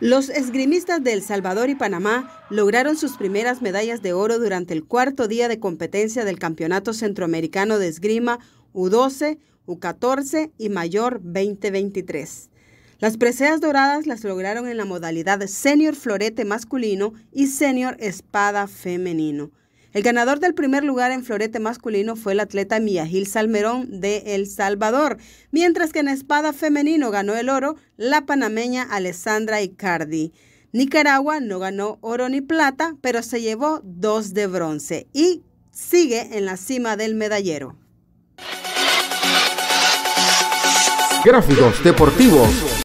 Los esgrimistas de El Salvador y Panamá lograron sus primeras medallas de oro durante el cuarto día de competencia del Campeonato Centroamericano de Esgrima U12, U14 y Mayor 2023. Las preseas doradas las lograron en la modalidad senior florete masculino y senior espada femenino. El ganador del primer lugar en florete masculino fue el atleta Gil Salmerón de El Salvador, mientras que en espada femenino ganó el oro la panameña Alessandra Icardi. Nicaragua no ganó oro ni plata, pero se llevó dos de bronce y sigue en la cima del medallero. Gráficos deportivos.